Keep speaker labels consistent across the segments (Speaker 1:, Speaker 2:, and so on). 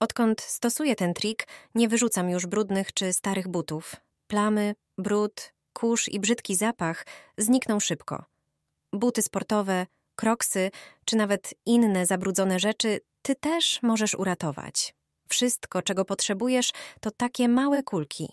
Speaker 1: Odkąd stosuję ten trik, nie wyrzucam już brudnych czy starych butów. Plamy, brud, kurz i brzydki zapach znikną szybko. Buty sportowe, kroksy czy nawet inne zabrudzone rzeczy ty też możesz uratować. Wszystko, czego potrzebujesz, to takie małe kulki.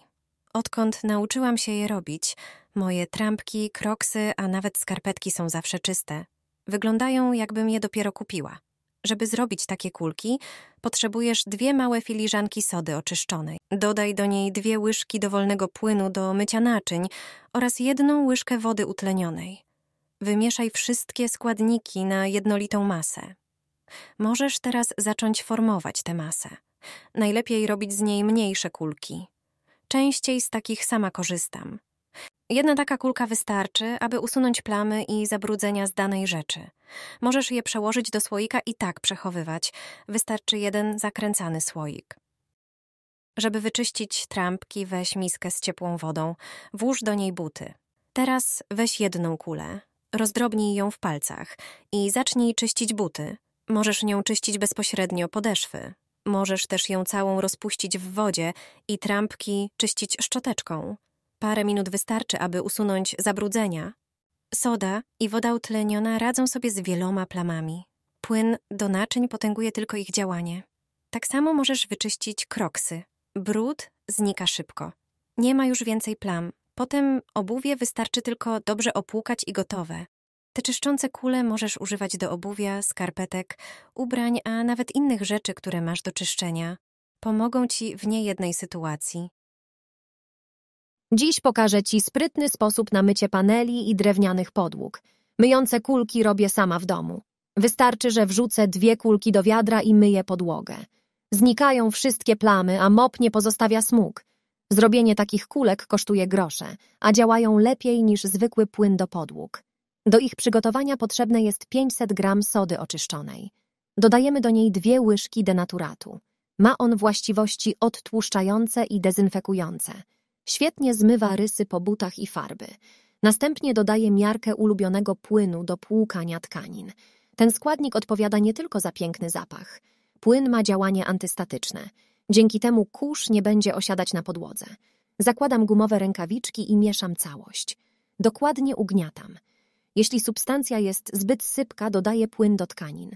Speaker 1: Odkąd nauczyłam się je robić, moje trampki, kroksy, a nawet skarpetki są zawsze czyste. Wyglądają, jakbym je dopiero kupiła. Żeby zrobić takie kulki, potrzebujesz dwie małe filiżanki sody oczyszczonej. Dodaj do niej dwie łyżki dowolnego płynu do mycia naczyń oraz jedną łyżkę wody utlenionej. Wymieszaj wszystkie składniki na jednolitą masę. Możesz teraz zacząć formować tę masę. Najlepiej robić z niej mniejsze kulki. Częściej z takich sama korzystam. Jedna taka kulka wystarczy, aby usunąć plamy i zabrudzenia z danej rzeczy. Możesz je przełożyć do słoika i tak przechowywać. Wystarczy jeden zakręcany słoik. Żeby wyczyścić trampki, weź miskę z ciepłą wodą, włóż do niej buty. Teraz weź jedną kulę, rozdrobnij ją w palcach i zacznij czyścić buty. Możesz nią czyścić bezpośrednio podeszwy. Możesz też ją całą rozpuścić w wodzie i trampki czyścić szczoteczką. Parę minut wystarczy, aby usunąć zabrudzenia. Soda i woda utleniona radzą sobie z wieloma plamami. Płyn do naczyń potęguje tylko ich działanie. Tak samo możesz wyczyścić kroksy. Brud znika szybko. Nie ma już więcej plam. Potem obuwie wystarczy tylko dobrze opłukać i gotowe. Te czyszczące kule możesz używać do obuwia, skarpetek, ubrań, a nawet innych rzeczy, które masz do czyszczenia. Pomogą ci w niejednej sytuacji. Dziś pokażę Ci sprytny sposób na mycie paneli i drewnianych podłóg. Myjące kulki robię sama w domu. Wystarczy, że wrzucę dwie kulki do wiadra i myję podłogę. Znikają wszystkie plamy, a mop nie pozostawia smug. Zrobienie takich kulek kosztuje grosze, a działają lepiej niż zwykły płyn do podłóg. Do ich przygotowania potrzebne jest 500 gram sody oczyszczonej. Dodajemy do niej dwie łyżki denaturatu. Ma on właściwości odtłuszczające i dezynfekujące. Świetnie zmywa rysy po butach i farby. Następnie dodaje miarkę ulubionego płynu do płukania tkanin. Ten składnik odpowiada nie tylko za piękny zapach. Płyn ma działanie antystatyczne. Dzięki temu kurz nie będzie osiadać na podłodze. Zakładam gumowe rękawiczki i mieszam całość. Dokładnie ugniatam. Jeśli substancja jest zbyt sypka, dodaję płyn do tkanin.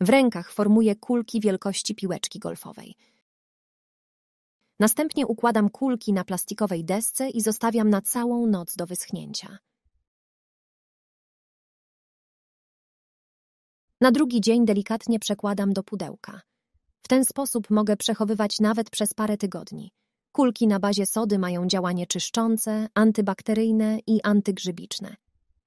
Speaker 1: W rękach formuję kulki wielkości piłeczki golfowej. Następnie układam kulki na plastikowej desce i zostawiam na całą noc do wyschnięcia. Na drugi dzień delikatnie przekładam do pudełka. W ten sposób mogę przechowywać nawet przez parę tygodni. Kulki na bazie sody mają działanie czyszczące, antybakteryjne i antygrzybiczne.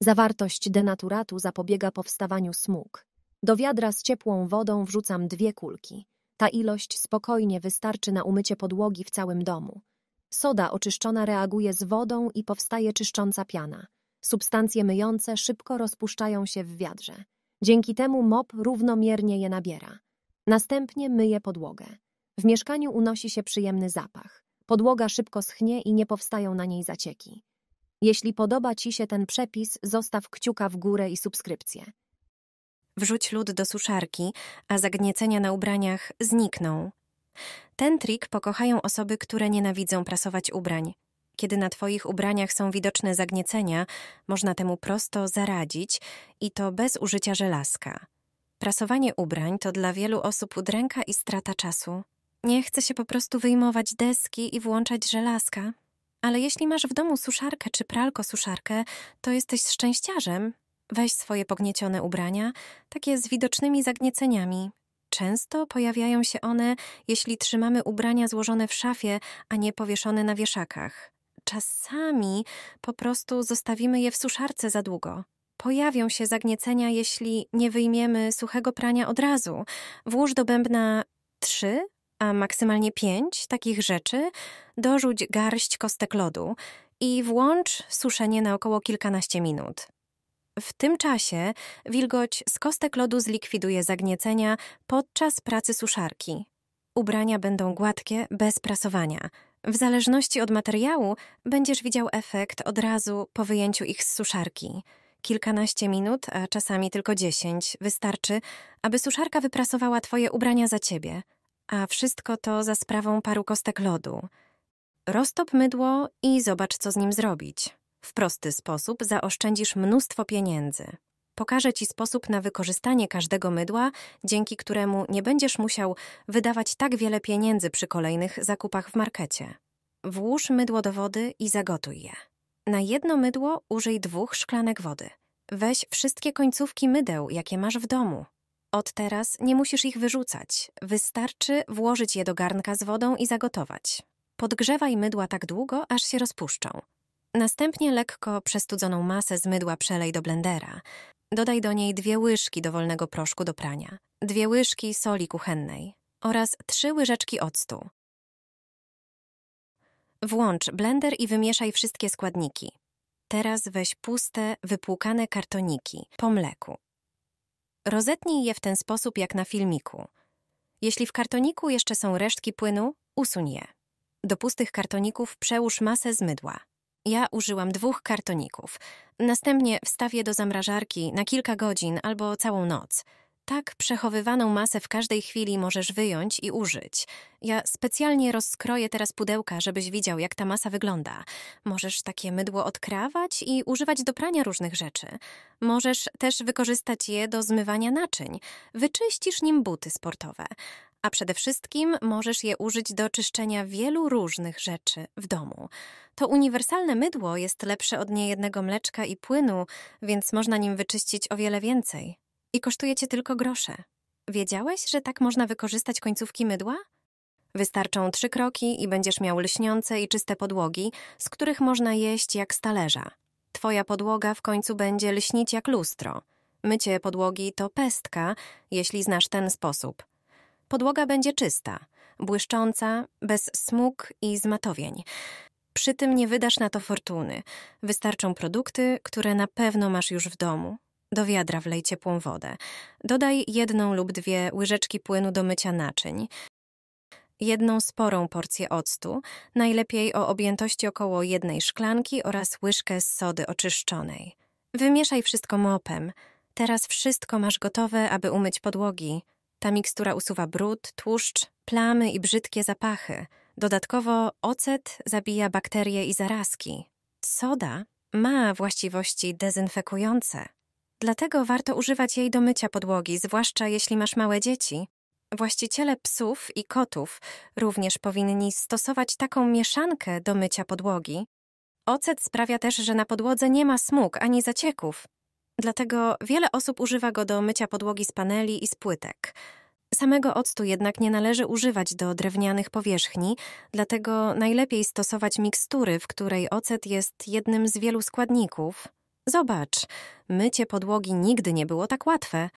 Speaker 1: Zawartość denaturatu zapobiega powstawaniu smug. Do wiadra z ciepłą wodą wrzucam dwie kulki. Ta ilość spokojnie wystarczy na umycie podłogi w całym domu. Soda oczyszczona reaguje z wodą i powstaje czyszcząca piana. Substancje myjące szybko rozpuszczają się w wiadrze. Dzięki temu mop równomiernie je nabiera. Następnie myje podłogę. W mieszkaniu unosi się przyjemny zapach. Podłoga szybko schnie i nie powstają na niej zacieki. Jeśli podoba Ci się ten przepis, zostaw kciuka w górę i subskrypcję wrzuć lód do suszarki, a zagniecenia na ubraniach znikną. Ten trik pokochają osoby, które nienawidzą prasować ubrań. Kiedy na Twoich ubraniach są widoczne zagniecenia, można temu prosto zaradzić i to bez użycia żelazka. Prasowanie ubrań to dla wielu osób udręka i strata czasu. Nie chce się po prostu wyjmować deski i włączać żelazka. Ale jeśli masz w domu suszarkę czy pralko-suszarkę, to jesteś szczęściarzem, Weź swoje pogniecione ubrania, takie z widocznymi zagnieceniami. Często pojawiają się one, jeśli trzymamy ubrania złożone w szafie, a nie powieszone na wieszakach. Czasami po prostu zostawimy je w suszarce za długo. Pojawią się zagniecenia, jeśli nie wyjmiemy suchego prania od razu. Włóż do bębna trzy, a maksymalnie pięć takich rzeczy, dorzuć garść kostek lodu i włącz suszenie na około kilkanaście minut. W tym czasie wilgoć z kostek lodu zlikwiduje zagniecenia podczas pracy suszarki. Ubrania będą gładkie, bez prasowania. W zależności od materiału będziesz widział efekt od razu po wyjęciu ich z suszarki. Kilkanaście minut, a czasami tylko dziesięć, wystarczy, aby suszarka wyprasowała twoje ubrania za ciebie. A wszystko to za sprawą paru kostek lodu. Roztop mydło i zobacz, co z nim zrobić. W prosty sposób zaoszczędzisz mnóstwo pieniędzy. Pokażę Ci sposób na wykorzystanie każdego mydła, dzięki któremu nie będziesz musiał wydawać tak wiele pieniędzy przy kolejnych zakupach w markecie. Włóż mydło do wody i zagotuj je. Na jedno mydło użyj dwóch szklanek wody. Weź wszystkie końcówki mydeł, jakie masz w domu. Od teraz nie musisz ich wyrzucać. Wystarczy włożyć je do garnka z wodą i zagotować. Podgrzewaj mydła tak długo, aż się rozpuszczą. Następnie lekko przestudzoną masę z mydła przelej do blendera. Dodaj do niej dwie łyżki dowolnego proszku do prania, dwie łyżki soli kuchennej oraz trzy łyżeczki octu. Włącz blender i wymieszaj wszystkie składniki. Teraz weź puste, wypłukane kartoniki po mleku. Rozetnij je w ten sposób jak na filmiku. Jeśli w kartoniku jeszcze są resztki płynu, usuń je. Do pustych kartoników przełóż masę z mydła. Ja użyłam dwóch kartoników. Następnie wstawię do zamrażarki na kilka godzin albo całą noc. Tak przechowywaną masę w każdej chwili możesz wyjąć i użyć. Ja specjalnie rozkroję teraz pudełka, żebyś widział, jak ta masa wygląda. Możesz takie mydło odkrawać i używać do prania różnych rzeczy. Możesz też wykorzystać je do zmywania naczyń. Wyczyścisz nim buty sportowe a przede wszystkim możesz je użyć do czyszczenia wielu różnych rzeczy w domu. To uniwersalne mydło jest lepsze od niejednego mleczka i płynu, więc można nim wyczyścić o wiele więcej. I kosztuje cię tylko grosze. Wiedziałeś, że tak można wykorzystać końcówki mydła? Wystarczą trzy kroki i będziesz miał lśniące i czyste podłogi, z których można jeść jak z talerza. Twoja podłoga w końcu będzie lśnić jak lustro. Mycie podłogi to pestka, jeśli znasz ten sposób. Podłoga będzie czysta, błyszcząca, bez smug i zmatowień. Przy tym nie wydasz na to fortuny. Wystarczą produkty, które na pewno masz już w domu. Do wiadra wlej ciepłą wodę. Dodaj jedną lub dwie łyżeczki płynu do mycia naczyń. Jedną sporą porcję octu, najlepiej o objętości około jednej szklanki oraz łyżkę z sody oczyszczonej. Wymieszaj wszystko mopem. Teraz wszystko masz gotowe, aby umyć podłogi, ta mikstura usuwa brud, tłuszcz, plamy i brzydkie zapachy. Dodatkowo ocet zabija bakterie i zarazki. Soda ma właściwości dezynfekujące. Dlatego warto używać jej do mycia podłogi, zwłaszcza jeśli masz małe dzieci. Właściciele psów i kotów również powinni stosować taką mieszankę do mycia podłogi. Ocet sprawia też, że na podłodze nie ma smug ani zacieków. Dlatego wiele osób używa go do mycia podłogi z paneli i z płytek. Samego octu jednak nie należy używać do drewnianych powierzchni, dlatego najlepiej stosować mikstury, w której ocet jest jednym z wielu składników. Zobacz, mycie podłogi nigdy nie było tak łatwe.